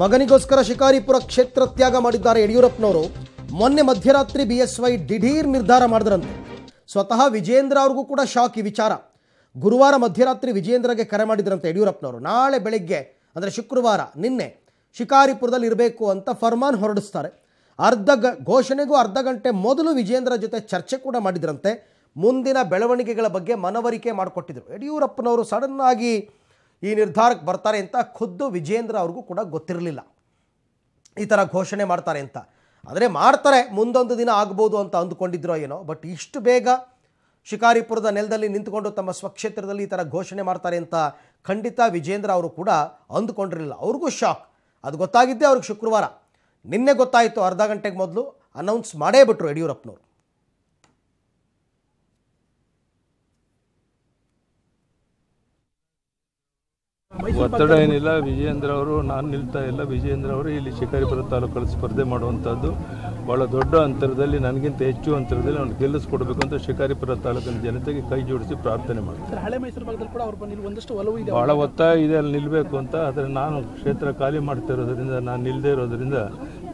ಮಗನಿಗೋಸ್ಕರ ಶಿಕಾರಿಪುರ ಕ್ಷೇತ್ರ ತ್ಯಾಗ ಮಾಡಿದ್ದಾರೆ ಯಡಿಯೂರಪ್ಪನವರು ಮೊನ್ನೆ ಮಧ್ಯರಾತ್ರಿ ಬಿ ಎಸ್ ವೈ ದಿಢೀರ್ ನಿರ್ಧಾರ ಮಾಡಿದ್ರಂತೆ ಸ್ವತಃ ವಿಜೇಂದ್ರ ಅವ್ರಿಗೂ ಕೂಡ ಶಾಕ್ ಈ ವಿಚಾರ ಗುರುವಾರ ಮಧ್ಯರಾತ್ರಿ ವಿಜೇಂದ್ರಗೆ ಕರೆ ಮಾಡಿದ್ರಂತೆ ಯಡಿಯೂರಪ್ಪನವರು ನಾಳೆ ಬೆಳಿಗ್ಗೆ ಅಂದರೆ ಶುಕ್ರವಾರ ನಿನ್ನೆ ಶಿಕಾರಿಪುರದಲ್ಲಿ ಇರಬೇಕು ಅಂತ ಫರ್ಮಾನ್ ಹೊರಡಿಸ್ತಾರೆ ಅರ್ಧ ಗ ಘೋಷಣೆಗೂ ಅರ್ಧ ಗಂಟೆ ಮೊದಲು ವಿಜೇಂದ್ರ ಜೊತೆ ಚರ್ಚೆ ಕೂಡ ಮಾಡಿದ್ರಂತೆ ಮುಂದಿನ ಬೆಳವಣಿಗೆಗಳ ಬಗ್ಗೆ ಮನವರಿಕೆ ಮಾಡಿಕೊಟ್ಟಿದ್ರು ಯಡಿಯೂರಪ್ಪನವರು ಸಡನ್ನಾಗಿ ಈ ನಿರ್ಧಾರಕ್ಕೆ ಬರ್ತಾರೆ ಅಂತ ಖುದ್ದು ವಿಜೇಂದ್ರ ಅವ್ರಿಗೂ ಕೂಡ ಗೊತ್ತಿರಲಿಲ್ಲ ಈ ಥರ ಘೋಷಣೆ ಮಾಡ್ತಾರೆ ಅಂತ ಆದರೆ ಮಾಡ್ತಾರೆ ಮುಂದೊಂದು ದಿನ ಆಗ್ಬೋದು ಅಂತ ಅಂದುಕೊಂಡಿದ್ರೋ ಏನೋ ಬಟ್ ಇಷ್ಟು ಬೇಗ ಶಿಕಾರಿಪುರದ ನೆಲದಲ್ಲಿ ನಿಂತುಕೊಂಡು ತಮ್ಮ ಸ್ವಕ್ಷೇತ್ರದಲ್ಲಿ ಈ ಥರ ಘೋಷಣೆ ಮಾಡ್ತಾರೆ ಅಂತ ಖಂಡಿತ ವಿಜೇಂದ್ರ ಅವರು ಕೂಡ ಅಂದುಕೊಂಡಿರಲಿಲ್ಲ ಅವ್ರಿಗೂ ಶಾಕ್ ಅದು ಗೊತ್ತಾಗಿದ್ದೇ ಅವ್ರಿಗೆ ಶುಕ್ರವಾರ ನಿನ್ನೆ ಗೊತ್ತಾಯಿತು ಅರ್ಧ ಗಂಟೆಗೆ ಮೊದಲು ಅನೌನ್ಸ್ ಮಾಡೇ ಬಿಟ್ಟರು ಯಡಿಯೂರಪ್ಪನವರು ಒತ್ತಡ ಏನಿಲ್ಲ ವಿಜಯೇಂದ್ರ ಅವರು ನಾನು ನಿಲ್ತಾ ಇಲ್ಲ ವಿಜಯೇಂದ್ರ ಅವರು ಇಲ್ಲಿ ಶಿಕಾರಿಪುರ ತಾಲೂಕಲ್ಲಿ ಸ್ಪರ್ಧೆ ಮಾಡುವಂಥದ್ದು ಭಾಳ ದೊಡ್ಡ ಅಂತರದಲ್ಲಿ ನನಗಿಂತ ಹೆಚ್ಚು ಅಂತರದಲ್ಲಿ ಅವ್ನು ಗೆಲ್ಲಿಸ್ಕೊಡ್ಬೇಕು ಅಂತ ಶಿಕಾರಿಪುರ ತಾಲೂಕಿನ ಜನತೆಗೆ ಕೈ ಜೋಡಿಸಿ ಪ್ರಾರ್ಥನೆ ಮಾಡ್ತಾರೆ ಇದೆ ಭಾಳ ಒತ್ತಾಯ ಇದೆ ಅಲ್ಲಿ ನಿಲ್ಲಬೇಕು ಅಂತ ಆದರೆ ನಾನು ಕ್ಷೇತ್ರ ಖಾಲಿ ಮಾಡ್ತಾ ನಾನು ನಿಲ್ದೇ ಇರೋದರಿಂದ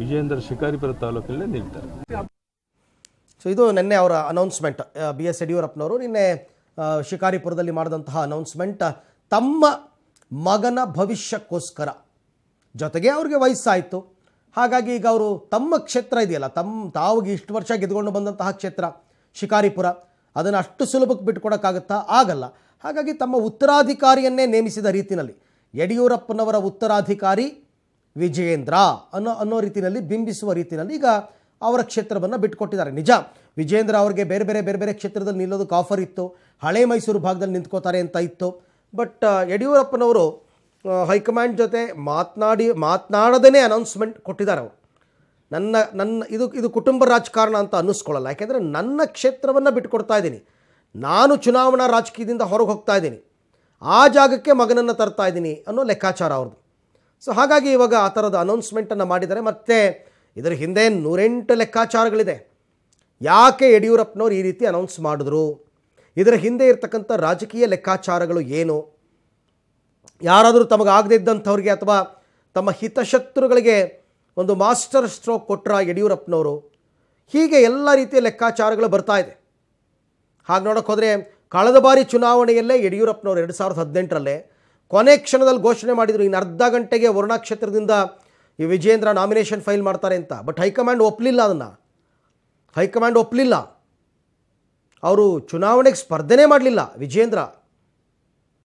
ವಿಜಯೇಂದ್ರ ಶಿಕಾರಿಪುರ ತಾಲೂಕಲ್ಲೇ ನಿಲ್ತಾರೆ ಸೊ ಇದು ನಿನ್ನೆ ಅವರ ಅನೌನ್ಸ್ಮೆಂಟ್ ಬಿ ಎಸ್ ಯಡಿಯೂರಪ್ಪನವರು ನಿನ್ನೆ ಶಿಕಾರಿಪುರದಲ್ಲಿ ಮಾಡಿದಂತಹ ಅನೌನ್ಸ್ಮೆಂಟ್ ತಮ್ಮ ಮಗನ ಭವಿಷ್ಯಕ್ಕೋಸ್ಕರ ಜೊತೆಗೆ ಅವ್ರಿಗೆ ವಯಸ್ಸಾಯಿತು ಹಾಗಾಗಿ ಈಗ ಅವರು ತಮ್ಮ ಕ್ಷೇತ್ರ ಇದೆಯಲ್ಲ ತಮ್ಮ ತಾವಿಗೆ ಇಷ್ಟು ವರ್ಷ ಗೆದ್ಕೊಂಡು ಬಂದಂತಹ ಕ್ಷೇತ್ರ ಶಿಕಾರಿಪುರ ಅದನ್ನು ಅಷ್ಟು ಸುಲಭಕ್ಕೆ ಬಿಟ್ಕೊಡೋಕ್ಕಾಗುತ್ತಾ ಆಗಲ್ಲ ಹಾಗಾಗಿ ತಮ್ಮ ಉತ್ತರಾಧಿಕಾರಿಯನ್ನೇ ನೇಮಿಸಿದ ರೀತಿಯಲ್ಲಿ ಯಡಿಯೂರಪ್ಪನವರ ಉತ್ತರಾಧಿಕಾರಿ ವಿಜಯೇಂದ್ರ ಅನ್ನೋ ಅನ್ನೋ ರೀತಿಯಲ್ಲಿ ಬಿಂಬಿಸುವ ರೀತಿಯಲ್ಲಿ ಈಗ ಅವರ ಕ್ಷೇತ್ರವನ್ನು ಬಿಟ್ಕೊಟ್ಟಿದ್ದಾರೆ ನಿಜ ವಿಜೇಂದ್ರ ಅವರಿಗೆ ಬೇರೆ ಬೇರೆ ಬೇರೆ ಬೇರೆ ಕ್ಷೇತ್ರದಲ್ಲಿ ನಿಲ್ಲೋದಕ್ಕೆ ಆಫರ್ ಇತ್ತು ಹಳೆ ಮೈಸೂರು ಭಾಗದಲ್ಲಿ ನಿಂತ್ಕೋತಾರೆ ಅಂತ ಇತ್ತು ಬಟ್ uh, ಯಡಿಯೂರಪ್ಪನವರು ಹೈಕಮಾಂಡ್ ಜೊತೆ ಮಾತನಾಡಿ ಮಾತನಾಡದೇ ಅನೌನ್ಸ್ಮೆಂಟ್ ಕೊಟ್ಟಿದ್ದಾರೆ ಅವರು ನನ್ನ ನನ್ನ ಇದು ಇದು ಕುಟುಂಬ ರಾಜಕಾರಣ ಅಂತ ಅನ್ನಿಸ್ಕೊಳ್ಳಲ್ಲ ಯಾಕೆಂದರೆ ನನ್ನ ಕ್ಷೇತ್ರವನ್ನು ಬಿಟ್ಟುಕೊಡ್ತಾ ಇದ್ದೀನಿ ನಾನು ಚುನಾವಣಾ ರಾಜಕೀಯದಿಂದ ಹೊರಗೆ ಹೋಗ್ತಾ ಇದ್ದೀನಿ ಆ ಜಾಗಕ್ಕೆ ಮಗನನ್ನು ತರ್ತಾ ಇದ್ದೀನಿ ಅನ್ನೋ ಲೆಕ್ಕಾಚಾರ ಅವ್ರದ್ದು ಸೊ ಹಾಗಾಗಿ ಇವಾಗ ಆ ಥರದ ಅನೌನ್ಸ್ಮೆಂಟನ್ನು ಮಾಡಿದ್ದಾರೆ ಮತ್ತು ಇದರ ಹಿಂದೆ ನೂರೆಂಟು ಲೆಕ್ಕಾಚಾರಗಳಿದೆ ಯಾಕೆ ಯಡಿಯೂರಪ್ಪನವ್ರು ಈ ರೀತಿ ಅನೌನ್ಸ್ ಮಾಡಿದ್ರು ಇದರ ಹಿಂದೆ ಇರತಕ್ಕಂಥ ರಾಜಕೀಯ ಲೆಕ್ಕಾಚಾರಗಳು ಏನು ಯಾರಾದರೂ ಇದ್ದಂಥವ್ರಿಗೆ ಅಥವಾ ತಮ್ಮ ಹಿತಶತ್ರುಗಳಿಗೆ ಒಂದು ಮಾಸ್ಟರ್ ಸ್ಟ್ರೋಕ್ ಕೊಟ್ಟರ ಯಡಿಯೂರಪ್ಪನವರು ಹೀಗೆ ಎಲ್ಲ ರೀತಿಯ ಲೆಕ್ಕಾಚಾರಗಳು ಬರ್ತಾ ಇದೆ ಹಾಗೆ ನೋಡೋಕೆ ಹೋದರೆ ಕಳೆದ ಬಾರಿ ಚುನಾವಣೆಯಲ್ಲೇ ಯಡಿಯೂರಪ್ಪನವರು ಎರಡು ಸಾವಿರದ ಹದಿನೆಂಟರಲ್ಲೇ ಕೊನೆ ಕ್ಷಣದಲ್ಲಿ ಘೋಷಣೆ ಮಾಡಿದರು ಇನ್ನು ಅರ್ಧ ಗಂಟೆಗೆ ವರುಣಾ ಕ್ಷೇತ್ರದಿಂದ ಈ ವಿಜೇಂದ್ರ ನಾಮಿನೇಷನ್ ಫೈಲ್ ಮಾಡ್ತಾರೆ ಅಂತ ಬಟ್ ಹೈಕಮಾಂಡ್ ಒಪ್ಪಲಿಲ್ಲ ಅದನ್ನು ಹೈಕಮಾಂಡ್ ಒಪ್ಪಲಿಲ್ಲ ಅವರು ಚುನಾವಣೆಗೆ ಸ್ಪರ್ಧೆನೇ ಮಾಡಲಿಲ್ಲ ವಿಜೇಂದ್ರ